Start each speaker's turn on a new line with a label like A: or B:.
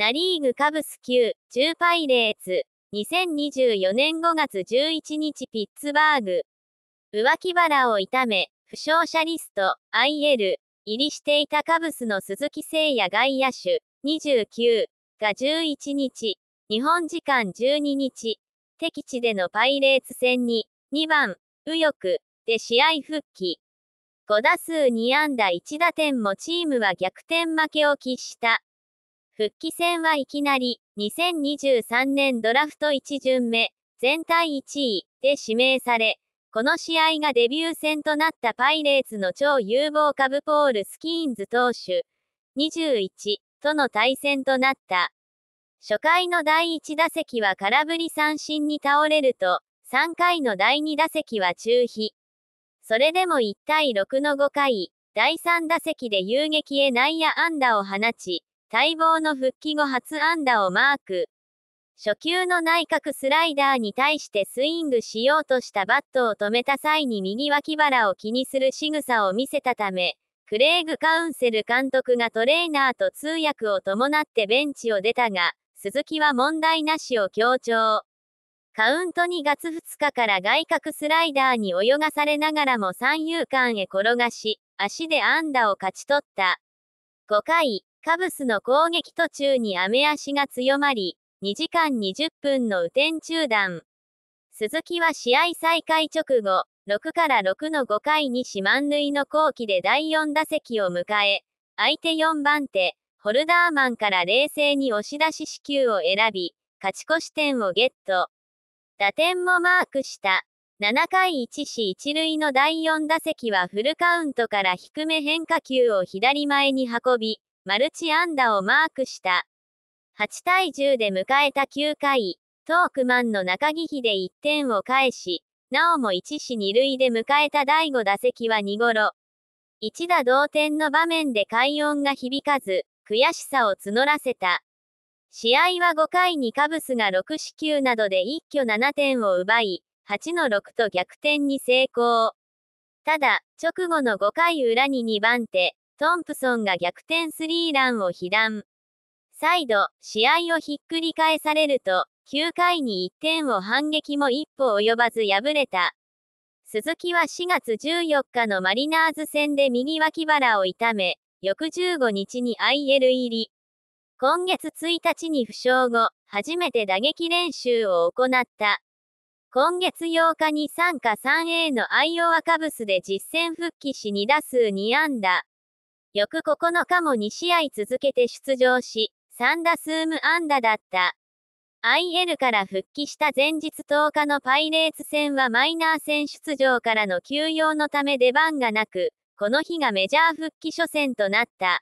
A: ナリーグカブス9、10パイレーツ、2024年5月11日ピッツバーグ。浮気腹を痛め、負傷者リスト、IL、入りしていたカブスの鈴木誠也外野手、29、が11日、日本時間12日、敵地でのパイレーツ戦に、2番、右翼、で試合復帰。5打数2安打1打点もチームは逆転負けを喫した。復帰戦はいきなり、2023年ドラフト1巡目、全体1位で指名され、この試合がデビュー戦となったパイレーツの超有望株ポール・スキーンズ投手、21との対戦となった。初回の第1打席は空振り三振に倒れると、3回の第2打席は中飛。それでも1対6の5回、第3打席で遊撃へ内野安打を放ち、待望の復帰後初安打をマーク。初球の内角スライダーに対してスイングしようとしたバットを止めた際に右脇腹を気にする仕草を見せたため、クレイグ・カウンセル監督がトレーナーと通訳を伴ってベンチを出たが、鈴木は問題なしを強調。カウント2月2日から外角スライダーに泳がされながらも三遊間へ転がし、足で安打を勝ち取った。5回、カブスの攻撃途中に雨足が強まり、2時間20分の雨天中断。鈴木は試合再開直後、6から6の5回に四万塁の後期で第4打席を迎え、相手4番手、ホルダーマンから冷静に押し出し支給を選び、勝ち越し点をゲット。打点もマークした。7回1死1塁の第4打席はフルカウントから低め変化球を左前に運び、マルチ安打をマークした。8対10で迎えた9回、トークマンの中木で1点を返し、なおも1死2塁で迎えた第5打席は2頃。一打同点の場面で快音が響かず、悔しさを募らせた。試合は5回にカブスが6死球などで一挙7点を奪い、8の6と逆転に成功。ただ、直後の5回裏に2番手、トンプソンが逆転スリーランを被弾。再度、試合をひっくり返されると、9回に1点を反撃も一歩及ばず敗れた。鈴木は4月14日のマリナーズ戦で右脇腹を痛め、翌15日に IL 入り。今月1日に負傷後、初めて打撃練習を行った。今月8日に参加 3A のアイオワカブスで実戦復帰し2打数2安打。翌9日も2試合続けて出場し、3打数無安打だった。IL から復帰した前日10日のパイレーツ戦はマイナー戦出場からの休養のため出番がなく、この日がメジャー復帰初戦となった。